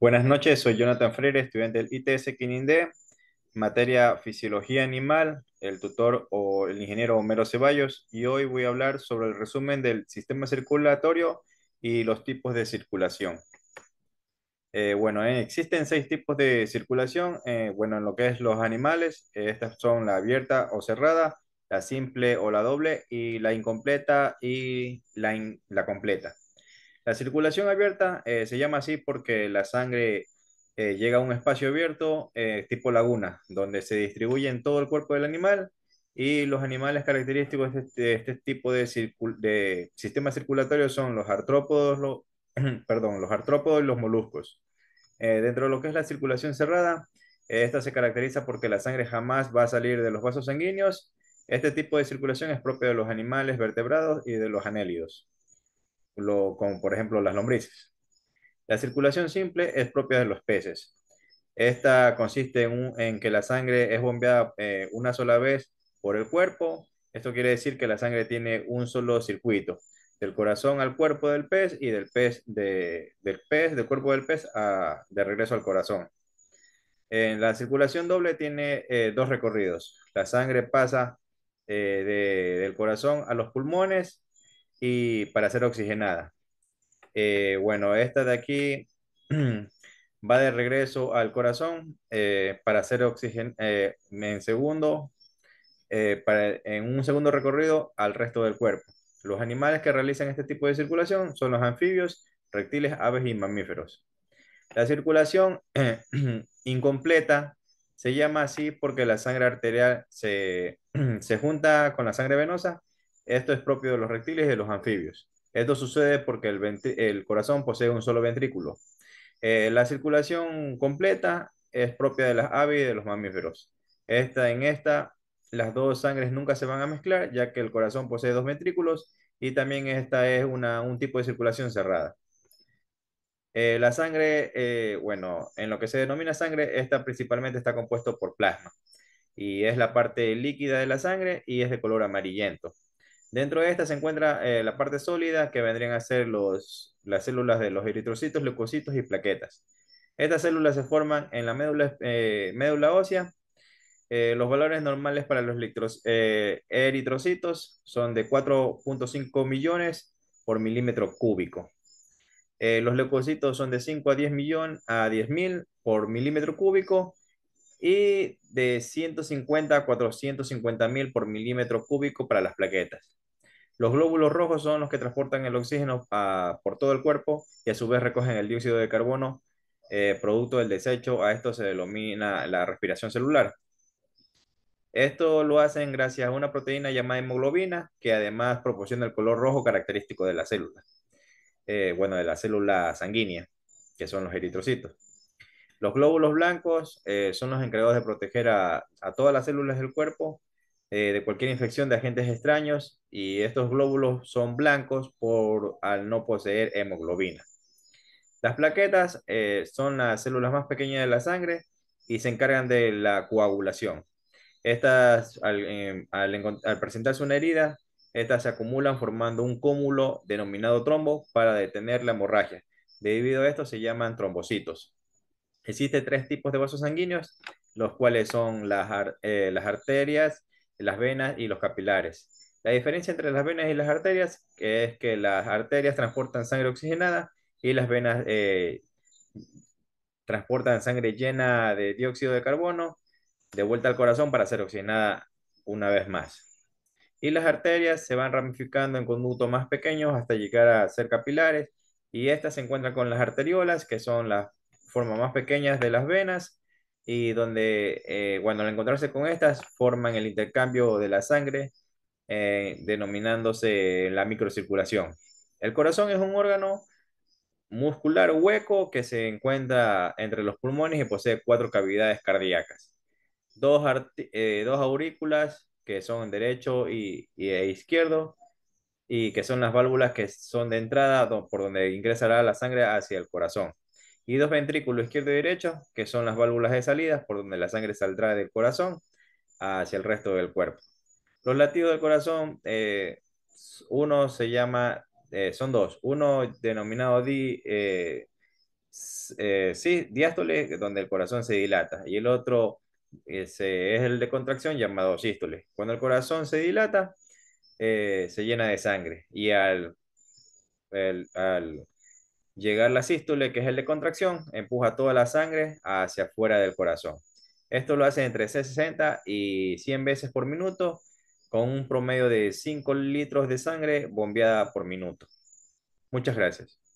Buenas noches, soy Jonathan Freire, estudiante del ITS Quinindé, materia Fisiología Animal, el tutor o el ingeniero Homero Ceballos, y hoy voy a hablar sobre el resumen del sistema circulatorio y los tipos de circulación. Eh, bueno, eh, existen seis tipos de circulación, eh, bueno, en lo que es los animales, estas son la abierta o cerrada, la simple o la doble, y la incompleta y la, la completa. La circulación abierta eh, se llama así porque la sangre eh, llega a un espacio abierto eh, tipo laguna, donde se distribuye en todo el cuerpo del animal y los animales característicos de este, este tipo de, sistema circulatorio son los artrópodos, perdón, los artrópodos y los moluscos. dentro de lo que es la circulación cerrada, esta se caracteriza porque la sangre jamás va a salir de los vasos sanguíneos. Este tipo de circulación es propio de los animales vertebrados y de los anélidos como por ejemplo las lombrices. La circulación simple es propia de los peces. Esta consiste en, que la sangre es bombeada eh, una sola vez por el cuerpo. Esto quiere decir que la sangre tiene un solo circuito, del corazón al cuerpo del pez y del pez, del, pez, del cuerpo del pez de regreso al corazón. En la circulación doble tiene eh, dos recorridos. La sangre pasa eh, del corazón a los pulmones y para ser oxigenada. Eh, bueno, esta de aquí va de regreso al corazón eh, para ser oxigen eh, en segundo, para, en un segundo recorrido al resto del cuerpo. Los animales que realizan este tipo de circulación son los anfibios, reptiles, aves y mamíferos. La circulación incompleta se llama así porque la sangre arterial se junta con la sangre venosa esto es propio de los reptiles y de los anfibios. Esto sucede porque el, corazón posee un solo ventrículo. Eh, la circulación completa es propia de las aves y de los mamíferos. Esta, en esta, las dos sangres nunca se van a mezclar, ya que el corazón posee dos ventrículos y también esta es un tipo de circulación cerrada. Eh, la sangre, eh, bueno, en lo que se denomina sangre, esta principalmente está compuesto por plasma y es la parte líquida de la sangre y es de color amarillento. Dentro de esta se encuentra eh, la parte sólida que vendrían a ser los, las células de los eritrocitos, leucocitos y plaquetas. Estas células se forman en la médula, eh, médula ósea. Eh, los valores normales para los eritrocitos son de 4.5 millones por milímetro cúbico. los leucocitos son de 5 a 10 millones a 10 mil por milímetro cúbico y de 150 a 450 mil por milímetro cúbico para las plaquetas. Los glóbulos rojos son los que transportan el oxígeno ah, por todo el cuerpo y a su vez recogen el dióxido de carbono, eh, producto del desecho. A esto se denomina la respiración celular. Esto lo hacen gracias a una proteína llamada hemoglobina, que además proporciona el color rojo característico de la célula. Eh, bueno, de la célula sanguínea, que son los eritrocitos. Los glóbulos blancos eh, son los encargados de proteger a todas las células del cuerpo eh, de cualquier infección de agentes extraños y estos glóbulos son blancos por, al no poseer hemoglobina. Las plaquetas eh, son las células más pequeñas de la sangre y se encargan de la coagulación. Estas, em, al, presentarse una herida, estas se acumulan formando un cúmulo denominado trombo para detener la hemorragia. Debido a esto se llaman trombocitos. Existen tres tipos de vasos sanguíneos, los cuales son las, eh, las arterias, las venas y los capilares. La diferencia entre las venas y las arterias es que las arterias transportan sangre oxigenada y las venas eh, transportan sangre llena de dióxido de carbono de vuelta al corazón para ser oxigenada una vez más. Y las arterias se van ramificando en conductos más pequeños hasta llegar a ser capilares y estas se encuentran con las arteriolas, que son las formas más pequeñas de las venas, y donde cuando eh, al encontrarse con estas forman el intercambio de la sangre, eh, denominándose la microcirculación. El corazón es un órgano muscular hueco que se encuentra entre los pulmones y posee cuatro cavidades cardíacas, dos, eh, dos aurículas que son derecho y, e izquierdo, y que son las válvulas que son de entrada por donde ingresará la sangre hacia el corazón y dos ventrículos izquierdo y derecho, que son las válvulas de salida por donde la sangre saldrá del corazón hacia el resto del cuerpo. Los latidos del corazón, eh, uno se llama, eh, son dos, uno denominado di, eh, sí, diástole, donde el corazón se dilata, y el otro es el de contracción llamado sístole. Cuando el corazón se dilata, se llena de sangre y al, al Llegar la sístole, que es el de contracción, empuja toda la sangre hacia afuera del corazón. Esto lo hace entre 60 y 100 veces por minuto, con un promedio de 5 litros de sangre bombeada por minuto. Muchas gracias.